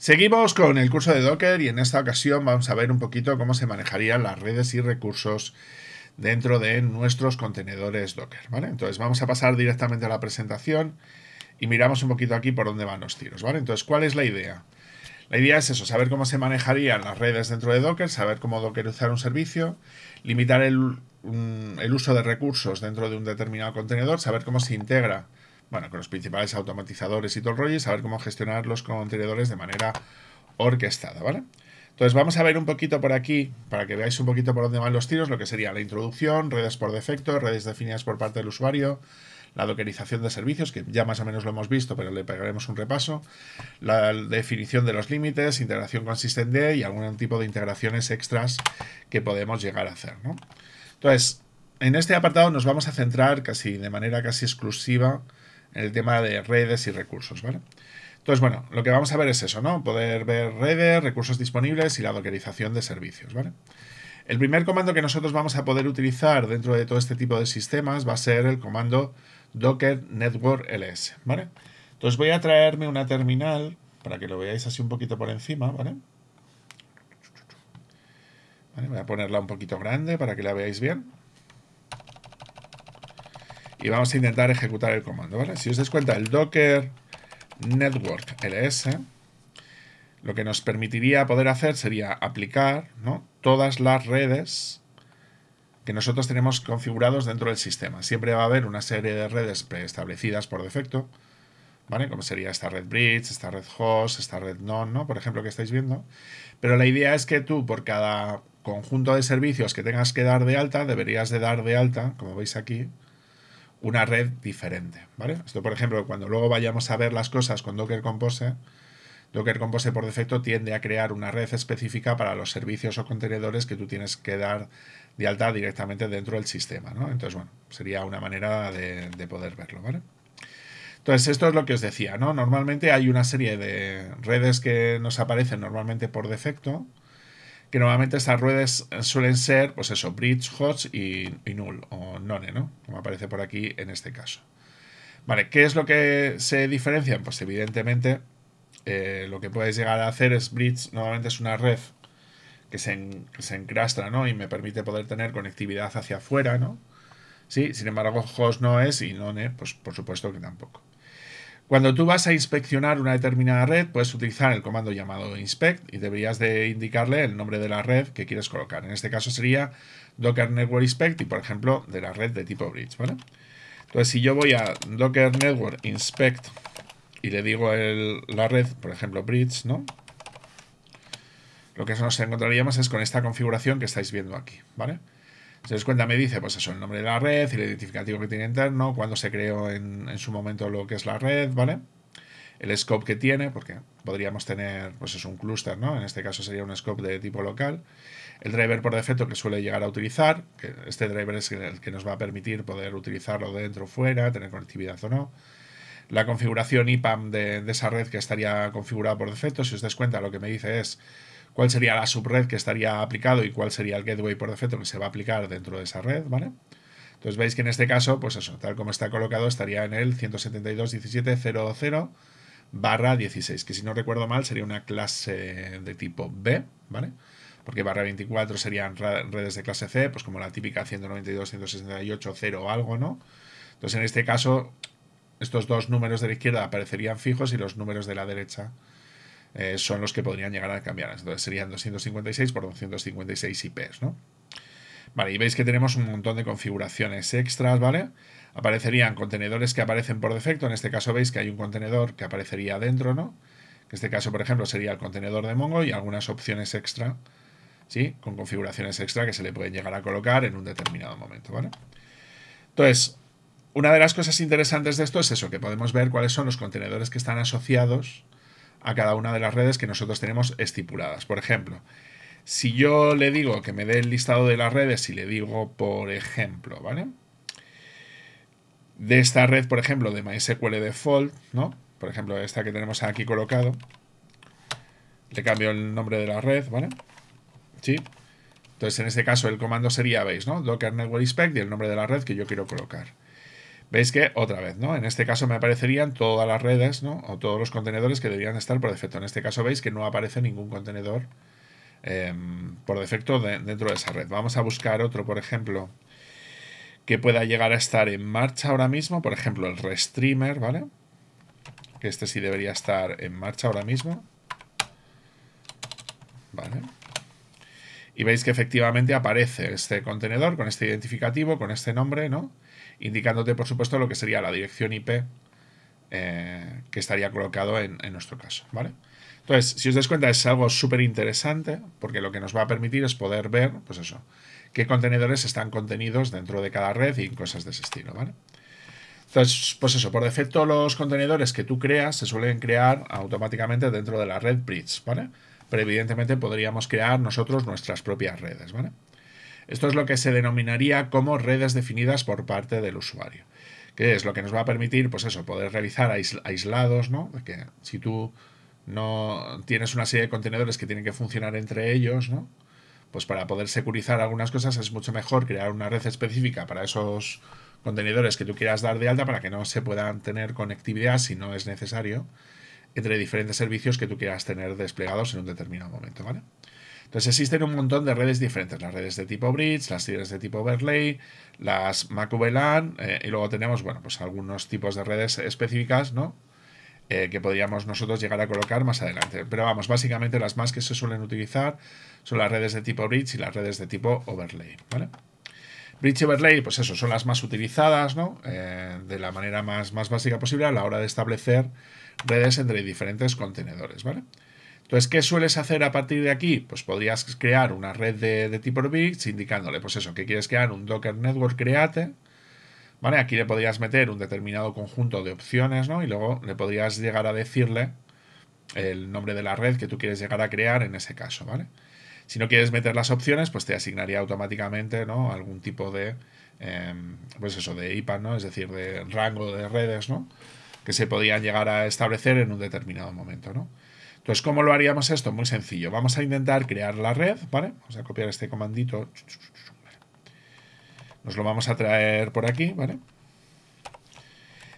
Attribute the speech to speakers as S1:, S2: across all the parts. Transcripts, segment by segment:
S1: Seguimos con el curso de Docker y en esta ocasión vamos a ver un poquito cómo se manejarían las redes y recursos dentro de nuestros contenedores Docker. Entonces vamos a pasar directamente a la presentación y miramos un poquito aquí por dónde van los tiros. ¿vale? Entonces, ¿cuál es la idea? La idea es eso, saber cómo se manejarían las redes dentro de Docker, saber cómo usar un servicio, limitar el uso de recursos dentro de un determinado contenedor, saber cómo se integra bueno, con los principales automatizadores y todo el rollo y saber cómo gestionar los contenedores de manera orquestada, ¿vale? Entonces vamos a ver un poquito por aquí, para que veáis un poquito por dónde van los tiros, lo que sería la introducción, redes por defecto, redes definidas por parte del usuario, la dockerización de servicios, que ya más o menos lo hemos visto, pero le pegaremos un repaso, la definición de los límites, integración con consistente y algún tipo de integraciones extras que podemos llegar a hacer, ¿no? Entonces, en este apartado nos vamos a centrar casi de manera casi exclusiva el tema de redes y recursos, ¿vale? Entonces, bueno, lo que vamos a ver es eso, ¿no? Poder ver redes, recursos disponibles y la dockerización de servicios, ¿vale? El primer comando que nosotros vamos a poder utilizar dentro de todo este tipo de sistemas va a ser el comando docker network ls, ¿vale? Entonces voy a traerme una terminal para que lo veáis así un poquito por encima, ¿vale? ¿Vale? Voy a ponerla un poquito grande para que la veáis bien y vamos a intentar ejecutar el comando, ¿vale? Si os dais cuenta, el docker network ls lo que nos permitiría poder hacer sería aplicar ¿no? todas las redes que nosotros tenemos configurados dentro del sistema. Siempre va a haber una serie de redes preestablecidas por defecto, ¿vale? Como sería esta red bridge, esta red host, esta red non, ¿no? Por ejemplo, que estáis viendo. Pero la idea es que tú, por cada conjunto de servicios que tengas que dar de alta, deberías de dar de alta, como veis aquí, una red diferente, ¿vale? Esto, por ejemplo, cuando luego vayamos a ver las cosas con Docker Compose, Docker Compose por defecto tiende a crear una red específica para los servicios o contenedores que tú tienes que dar de alta directamente dentro del sistema, ¿no? Entonces, bueno, sería una manera de, poder verlo, ¿vale? Entonces, esto es lo que os decía, ¿no? Normalmente hay una serie de redes que nos aparecen normalmente por defecto, que normalmente estas redes suelen ser, pues eso, bridge, hodge y, null, o none, ¿no? Como aparece por aquí en este caso. Vale, ¿qué es lo que se diferencian? Pues evidentemente eh, lo que puedes llegar a hacer es bridge, normalmente es una red que se, encrastra, ¿no? Y me permite poder tener conectividad hacia afuera, ¿no? Sí, sin embargo, host no es y none, pues por supuesto que tampoco. Cuando tú vas a inspeccionar una determinada red, puedes utilizar el comando llamado inspect y deberías de indicarle el nombre de la red que quieres colocar. En este caso sería Docker Network Inspect y, por ejemplo, de la red de tipo bridge, ¿vale? Entonces, si yo voy a Docker Network Inspect y le digo la red, por ejemplo, bridge, ¿no? Lo que nos encontraríamos es con esta configuración que estáis viendo aquí, ¿vale? vale se das cuenta, me dice, pues eso, el nombre de la red, el identificativo que tiene interno, cuándo se creó en, en su momento lo que es la red, ¿vale? El scope que tiene, porque podríamos tener, pues es un cluster, ¿no? En este caso sería un scope de tipo local. El driver por defecto que suele llegar a utilizar, que este driver es el que nos va a permitir poder utilizarlo dentro o fuera, tener conectividad o no la configuración IPAM de, de, esa red que estaría configurada por defecto. Si os das cuenta, lo que me dice es cuál sería la subred que estaría aplicado y cuál sería el gateway por defecto que se va a aplicar dentro de esa red, ¿vale? Entonces veis que en este caso, pues eso, tal como está colocado, estaría en el 172.17.0.0 barra 16, que si no recuerdo mal sería una clase de tipo B, ¿vale? Porque barra 24 serían redes de clase C, pues como la típica 192.168.0 o algo, ¿no? Entonces en este caso, estos dos números de la izquierda aparecerían fijos y los números de la derecha eh, son los que podrían llegar a cambiar. Entonces serían 256 por 256 IPs, ¿no? Vale, y veis que tenemos un montón de configuraciones extras, ¿vale? Aparecerían contenedores que aparecen por defecto. En este caso veis que hay un contenedor que aparecería dentro ¿no? En este caso, por ejemplo, sería el contenedor de Mongo y algunas opciones extra, ¿sí? Con configuraciones extra que se le pueden llegar a colocar en un determinado momento, ¿vale? Entonces, una de las cosas interesantes de esto es eso, que podemos ver cuáles son los contenedores que están asociados a cada una de las redes que nosotros tenemos estipuladas. Por ejemplo, si yo le digo que me dé el listado de las redes y le digo, por ejemplo, ¿vale? De esta red, por ejemplo, de MySQL Default, ¿no? Por ejemplo, esta que tenemos aquí colocado. Le cambio el nombre de la red, ¿vale? Sí. Entonces, en este caso, el comando sería, ¿veis, no? Docker Network Inspect y el nombre de la red que yo quiero colocar. Veis que otra vez, ¿no? En este caso me aparecerían todas las redes, ¿no? O todos los contenedores que deberían estar por defecto. En este caso veis que no aparece ningún contenedor em, por defecto dentro de esa red. Vamos a buscar otro, por ejemplo, que pueda llegar a estar en marcha ahora mismo. Por ejemplo, el Restreamer, ¿vale? Que este sí debería estar en marcha ahora mismo. Vale. Y veis que efectivamente aparece este contenedor con este identificativo, con este nombre, ¿no? indicándote, por supuesto, lo que sería la dirección IP eh, que estaría colocado en, en, nuestro caso, ¿vale? Entonces, si os dais cuenta, es algo súper interesante porque lo que nos va a permitir es poder ver, pues eso, qué contenedores están contenidos dentro de cada red y cosas de ese estilo, ¿vale? Entonces, pues eso, por defecto los contenedores que tú creas se suelen crear automáticamente dentro de la red Bridge, ¿vale? Pero evidentemente podríamos crear nosotros nuestras propias redes, ¿vale? Esto es lo que se denominaría como redes definidas por parte del usuario, que es lo que nos va a permitir, pues eso, poder realizar aislados, ¿no? Que si tú no tienes una serie de contenedores que tienen que funcionar entre ellos, ¿no? Pues para poder securizar algunas cosas es mucho mejor crear una red específica para esos contenedores que tú quieras dar de alta para que no se puedan tener conectividad si no es necesario entre diferentes servicios que tú quieras tener desplegados en un determinado momento, ¿vale? Entonces existen un montón de redes diferentes, las redes de tipo bridge, las redes de tipo overlay, las MacVLAN, eh, y luego tenemos, bueno, pues algunos tipos de redes específicas, ¿no? Eh, que podríamos nosotros llegar a colocar más adelante. Pero vamos, básicamente las más que se suelen utilizar son las redes de tipo bridge y las redes de tipo overlay, ¿vale? Bridge Overlay, pues eso, son las más utilizadas, ¿no? Eh, de la manera más, más básica posible a la hora de establecer redes entre diferentes contenedores, ¿vale? Entonces, ¿qué sueles hacer a partir de aquí? Pues podrías crear una red de, tipo Bits indicándole, pues eso, que quieres crear un Docker Network Create. ¿Vale? Aquí le podrías meter un determinado conjunto de opciones, ¿no? Y luego le podrías llegar a decirle el nombre de la red que tú quieres llegar a crear en ese caso, ¿vale? Si no quieres meter las opciones, pues te asignaría automáticamente, ¿no? Algún tipo de, em, pues eso, de IPAN, ¿no? Es decir, de rango de redes, ¿no? Que se podían llegar a establecer en un determinado momento, ¿no? Entonces, ¿cómo lo haríamos esto? Muy sencillo. Vamos a intentar crear la red, ¿vale? Vamos a copiar este comandito. Nos lo vamos a traer por aquí, ¿vale?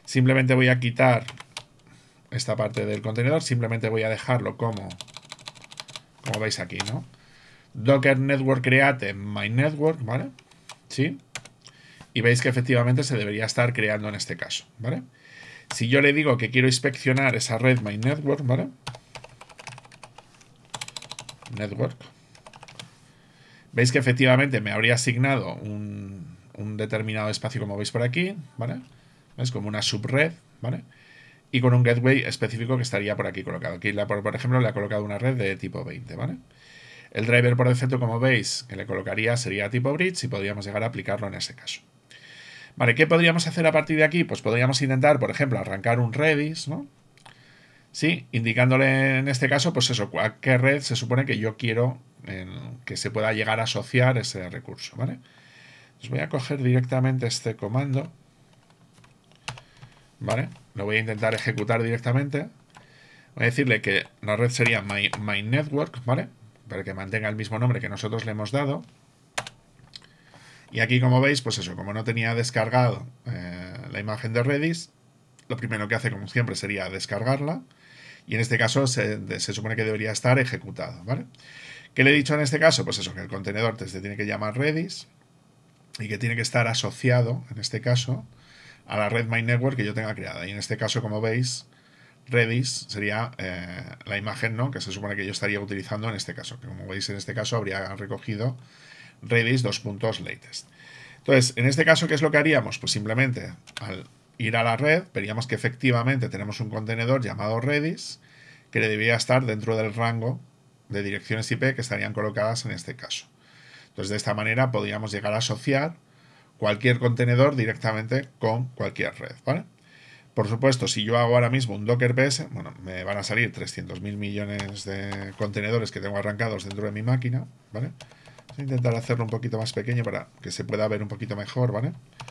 S1: Simplemente voy a quitar esta parte del contenedor. Simplemente voy a dejarlo como, como veis aquí, ¿no? Docker Network Create My Network, ¿vale? ¿Sí? Y veis que efectivamente se debería estar creando en este caso, ¿vale? Si yo le digo que quiero inspeccionar esa red My Network, ¿vale? vale network. Veis que efectivamente me habría asignado un, determinado espacio, como veis por aquí, ¿vale? Es como una subred, ¿vale? Y con un gateway específico que estaría por aquí colocado. Aquí, por ejemplo, le ha colocado una red de tipo 20, ¿vale? El driver por defecto, como veis, que le colocaría sería tipo bridge y podríamos llegar a aplicarlo en ese caso. Vale, ¿qué podríamos hacer a partir de aquí? Pues podríamos intentar, por ejemplo, arrancar un Redis, ¿no? Sí, indicándole en este caso, pues eso, a qué red se supone que yo quiero que se pueda llegar a asociar ese recurso, ¿vale? Entonces voy a coger directamente este comando, ¿vale? Lo voy a intentar ejecutar directamente. Voy a decirle que la red sería my, network, ¿vale? Para que mantenga el mismo nombre que nosotros le hemos dado. Y aquí, como veis, pues eso, como no tenía descargado eh, la imagen de Redis, lo primero que hace, como siempre, sería descargarla. Y en este caso se, supone que debería estar ejecutado, ¿vale? ¿Qué le he dicho en este caso? Pues eso, que el contenedor tiene que llamar Redis y que tiene que estar asociado, en este caso, a la red My Network que yo tenga creada. Y en este caso, como veis, Redis sería eh, la imagen ¿no? que se supone que yo estaría utilizando en este caso. Que como veis, en este caso habría recogido Redis dos puntos latest. Entonces, en este caso, ¿qué es lo que haríamos? Pues simplemente al ir a la red, veríamos que efectivamente tenemos un contenedor llamado Redis que le debía estar dentro del rango de direcciones IP que estarían colocadas en este caso. Entonces, de esta manera podríamos llegar a asociar cualquier contenedor directamente con cualquier red, ¿vale? Por supuesto, si yo hago ahora mismo un Docker PS, bueno, me van a salir 300.000 millones de contenedores que tengo arrancados dentro de mi máquina, ¿vale? Voy a intentar hacerlo un poquito más pequeño para que se pueda ver un poquito mejor, ¿vale? vale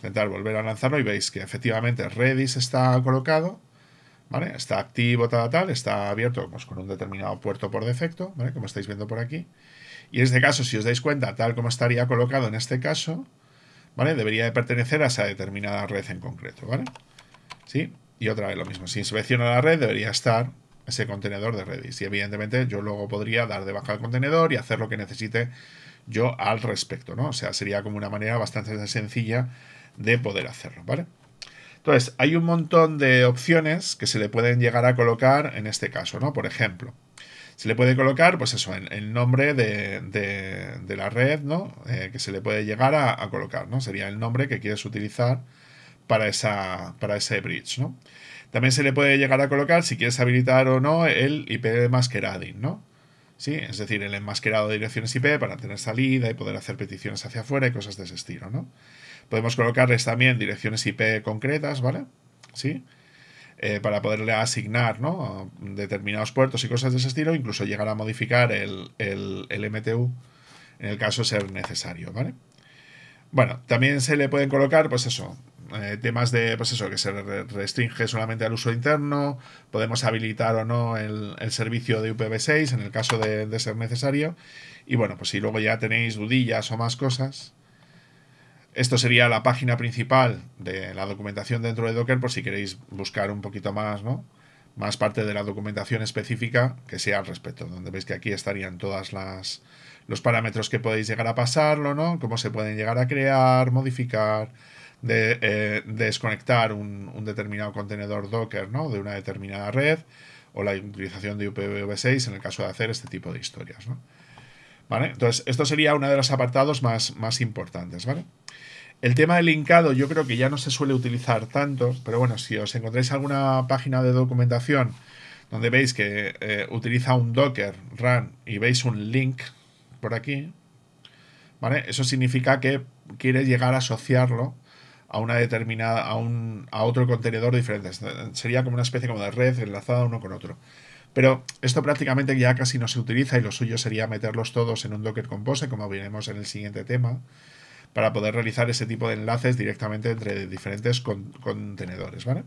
S1: intentar volver a lanzarlo y veis que efectivamente Redis está colocado, ¿vale? Está activo, tal, tal, está abierto pues, con un determinado puerto por defecto, ¿vale? Como estáis viendo por aquí. Y en este caso, si os dais cuenta, tal como estaría colocado en este caso, ¿vale? Debería pertenecer a esa determinada red en concreto, ¿vale? ¿Sí? Y otra vez lo mismo. Si inspecciono la red, debería estar ese contenedor de Redis. Y evidentemente yo luego podría dar de baja el contenedor y hacer lo que necesite yo al respecto, ¿no? O sea, sería como una manera bastante sencilla de poder hacerlo, ¿vale? Entonces, hay un montón de opciones que se le pueden llegar a colocar en este caso, ¿no? Por ejemplo, se le puede colocar, pues eso, el, nombre de, de, la red, ¿no? Eh, que se le puede llegar a, colocar, ¿no? Sería el nombre que quieres utilizar para, esa, para ese bridge, ¿no? También se le puede llegar a colocar si quieres habilitar o no el IP de masquerading, ¿no? ¿Sí? Es decir, el enmasquerado de direcciones IP para tener salida y poder hacer peticiones hacia afuera y cosas de ese estilo, ¿no? Podemos colocarles también direcciones IP concretas, ¿vale? Sí. Eh, para poderle asignar determinados puertos y cosas de ese estilo, incluso llegar a modificar el, el, MTU en el caso de ser necesario, ¿vale? Bueno, también se le pueden colocar, pues eso, eh, temas de, pues eso, que se restringe solamente al uso interno, podemos habilitar o no el, servicio de UPv6 en el caso de, de ser necesario, y bueno, pues si luego ya tenéis dudillas o más cosas, esto sería la página principal de la documentación dentro de Docker por si queréis buscar un poquito más, ¿no? Más parte de la documentación específica que sea al respecto, donde veis que aquí estarían todas las los parámetros que podéis llegar a pasarlo, ¿no? Cómo se pueden llegar a crear, modificar, de, eh, desconectar un, determinado contenedor Docker, ¿no? De una determinada red o la utilización de upv 6 en el caso de hacer este tipo de historias, ¿no? ¿Vale? Entonces, esto sería uno de los apartados más, más importantes, ¿vale? El tema del linkado yo creo que ya no se suele utilizar tanto, pero bueno, si os encontráis alguna página de documentación donde veis que eh, utiliza un Docker run y veis un link por aquí, ¿vale? Eso significa que quiere llegar a asociarlo a una determinada a un otro contenedor diferente. Sería como una especie como de red enlazada uno con otro. Pero esto prácticamente ya casi no se utiliza y lo suyo sería meterlos todos en un Docker Compose, como veremos en el siguiente tema para poder realizar ese tipo de enlaces directamente entre diferentes contenedores, ¿vale?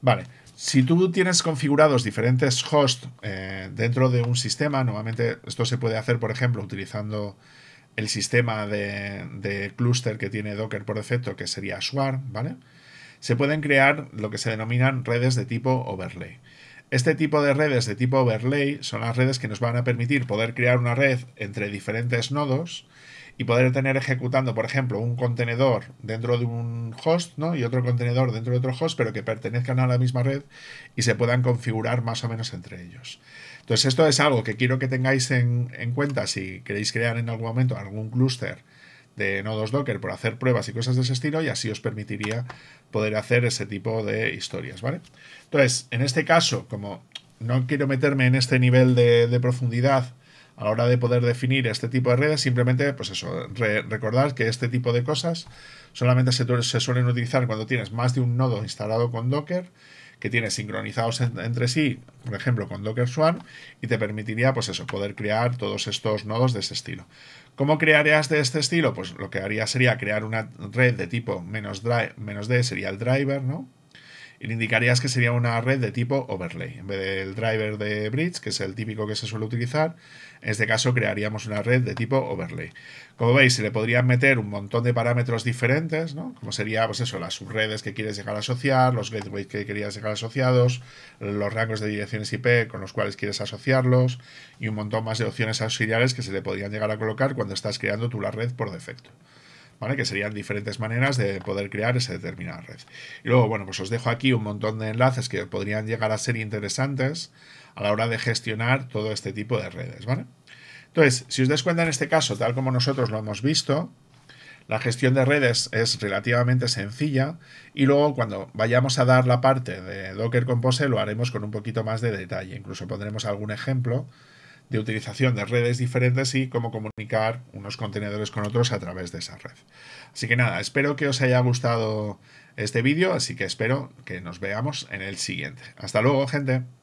S1: Vale, si tú tienes configurados diferentes hosts eh, dentro de un sistema, normalmente esto se puede hacer, por ejemplo, utilizando el sistema de, de clúster que tiene Docker por defecto, que sería Swarm, ¿vale? Se pueden crear lo que se denominan redes de tipo overlay. Este tipo de redes de tipo overlay son las redes que nos van a permitir poder crear una red entre diferentes nodos y poder tener ejecutando, por ejemplo, un contenedor dentro de un host ¿no? y otro contenedor dentro de otro host, pero que pertenezcan a la misma red y se puedan configurar más o menos entre ellos. Entonces, esto es algo que quiero que tengáis en, cuenta si queréis crear en algún momento algún clúster de nodos Docker por hacer pruebas y cosas de ese estilo y así os permitiría poder hacer ese tipo de historias, ¿vale? Entonces, en este caso, como no quiero meterme en este nivel de profundidad a la hora de poder definir este tipo de redes, simplemente, pues eso, recordar que este tipo de cosas solamente se, suelen utilizar cuando tienes más de un nodo instalado con Docker, que tienes sincronizados entre sí, por ejemplo, con Docker Swarm, y te permitiría, pues eso, poder crear todos estos nodos de ese estilo. ¿Cómo crearías de este estilo? Pues lo que haría sería crear una red de tipo menos, menos D, sería el driver, ¿no? indicarías que sería una red de tipo overlay. En vez del driver de bridge, que es el típico que se suele utilizar, en este caso crearíamos una red de tipo overlay. Como veis, se le podrían meter un montón de parámetros diferentes, ¿no? Como sería, pues eso, las subredes que quieres a asociar, los gateways que querías dejar asociados, los rangos de direcciones IP con los cuales quieres asociarlos y un montón más de opciones auxiliares que se le podrían llegar a colocar cuando estás creando tú la red por defecto. Que serían diferentes maneras de poder crear esa determinada red. Y luego, bueno, pues os dejo aquí un montón de enlaces que podrían llegar a ser interesantes a la hora de gestionar todo este tipo de redes, ¿vale? Entonces, si os dais cuenta en este caso, tal como nosotros lo hemos visto, la gestión de redes es relativamente sencilla y luego cuando vayamos a dar la parte de Docker Compose lo haremos con un poquito más de detalle. Incluso pondremos algún ejemplo de utilización de redes diferentes y cómo comunicar unos contenedores con otros a través de esa red. Así que nada, espero que os haya gustado este vídeo, así que espero que nos veamos en el siguiente. Hasta luego, gente.